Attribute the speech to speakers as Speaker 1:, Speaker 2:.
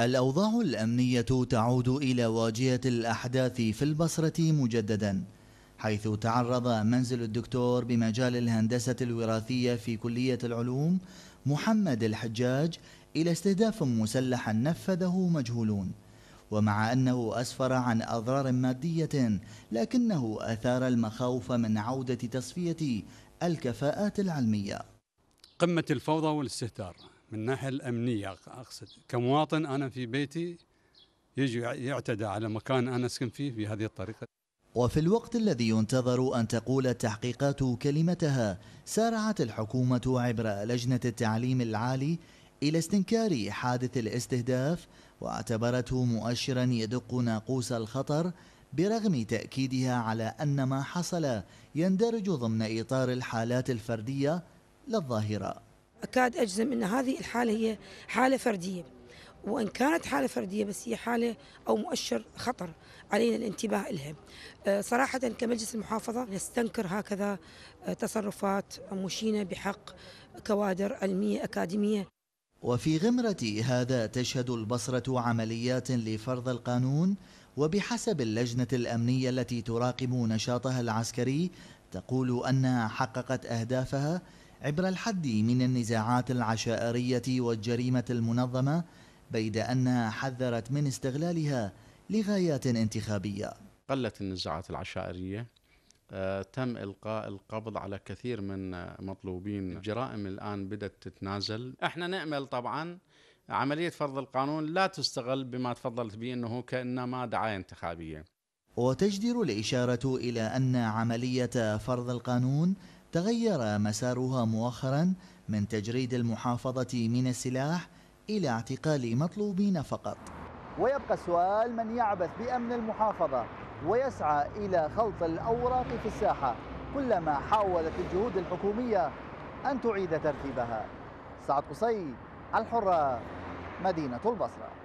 Speaker 1: الأوضاع الأمنية تعود إلى واجهة الأحداث في البصرة مجددا حيث تعرض منزل الدكتور بمجال الهندسة الوراثية في كلية العلوم محمد الحجاج إلى استهداف مسلح نفذه مجهولون ومع أنه أسفر عن أضرار مادية لكنه أثار المخاوف من عودة تصفية الكفاءات العلمية
Speaker 2: قمة الفوضى والاستهتار من الناحية الأمنية أقصد كمواطن أنا في بيتي يجي يعتدى على مكان أنا أسكن فيه بهذه الطريقة
Speaker 1: وفي الوقت الذي ينتظر أن تقول التحقيقات كلمتها سارعت الحكومة عبر لجنة التعليم العالي إلى استنكار حادث الاستهداف واعتبرته مؤشرا يدق ناقوس الخطر برغم تأكيدها على أن ما حصل يندرج ضمن إطار الحالات الفردية للظاهرة
Speaker 3: أكاد أجزم أن هذه الحالة هي حالة فردية وإن كانت حالة فردية بس هي حالة أو مؤشر خطر علينا الانتباه لها آه، صراحة كمجلس المحافظة نستنكر هكذا آه، تصرفات مشينة بحق كوادر علمية أكاديمية
Speaker 1: وفي غمرة هذا تشهد البصرة عمليات لفرض القانون وبحسب اللجنة الأمنية التي تراقب نشاطها العسكري تقول أنها حققت أهدافها عبر الحد من النزاعات العشائرية والجريمة المنظمة بيد أنها حذرت من استغلالها لغايات انتخابية
Speaker 2: قلت النزاعات العشائرية آه، تم إلقاء القبض على كثير من مطلوبين الجرائم الآن بدأت تتنازل احنا نأمل طبعا عملية فرض القانون لا تستغل بما تفضلت به أنه كأنما دعاية انتخابية
Speaker 1: وتجدر الإشارة إلى أن عملية فرض القانون تغير مسارها مؤخرا من تجريد المحافظة من السلاح إلى اعتقال مطلوبين فقط ويبقى السؤال من يعبث بأمن المحافظة ويسعى إلى خلط الأوراق في الساحة كلما حاولت الجهود الحكومية أن تعيد ترتيبها سعد قصي الحرة مدينة البصرة